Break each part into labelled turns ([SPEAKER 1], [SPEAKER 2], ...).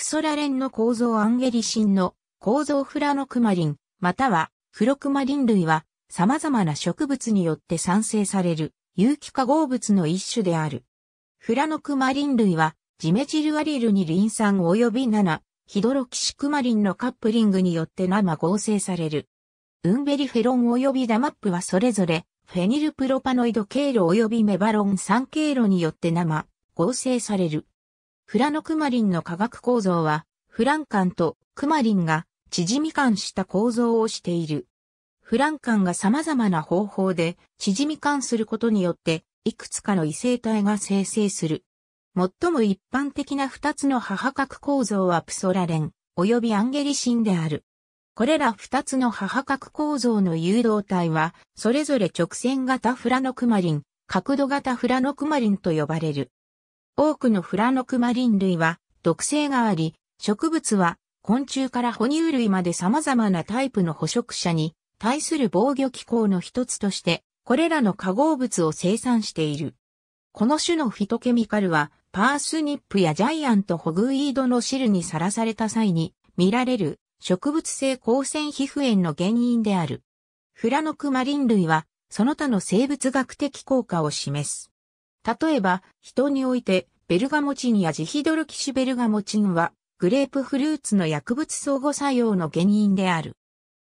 [SPEAKER 1] クソラレンの構造
[SPEAKER 2] アンゲリシンの構造フラノクマリン、またはフロクマリン類は様々な植物によって産生される有機化合物の一種である。フラノクマリン類はジメチルアリルにリン酸及び7、ヒドロキシクマリンのカップリングによって生合成される。ウンベリフェロン及びダマップはそれぞれフェニルプロパノイド経路及びメバロン酸経路によって生合成される。フラノクマリンの化学構造は、フランカンとクマリンが縮み間した構造をしている。フランカンが様々な方法で縮み間することによって、いくつかの異性体が生成する。最も一般的な二つの母核構造はプソラレン、及びアンゲリシンである。これら二つの母核構造の誘導体は、それぞれ直線型フラノクマリン、角度型フラノクマリンと呼ばれる。多くのフラノクマリン類は毒性があり、植物は昆虫から哺乳類まで様々なタイプの捕食者に対する防御機構の一つとして、これらの化合物を生産している。この種のフィトケミカルは、パースニップやジャイアントホグイードの汁にさらされた際に見られる植物性光線皮膚炎の原因である。フラノクマリン類は、その他の生物学的効果を示す。例えば、人において、ベルガモチンやジヒドルキシベルガモチンは、グレープフルーツの薬物相互作用の原因である。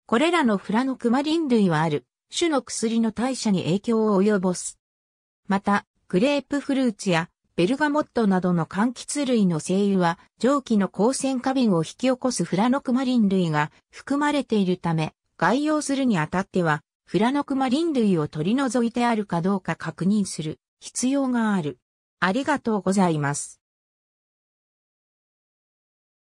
[SPEAKER 2] これらのフラノクマリン類はある、種の薬の代謝に影響を及ぼす。また、グレープフルーツやベルガモットなどの柑橘類の精油は、蒸気の光線過敏を引き起こすフラノクマリン類が含まれているため、外用するにあたっては、フラノクマリン類を取り除いてあるかどうか確認する。必要がある。
[SPEAKER 1] ありがとうございます。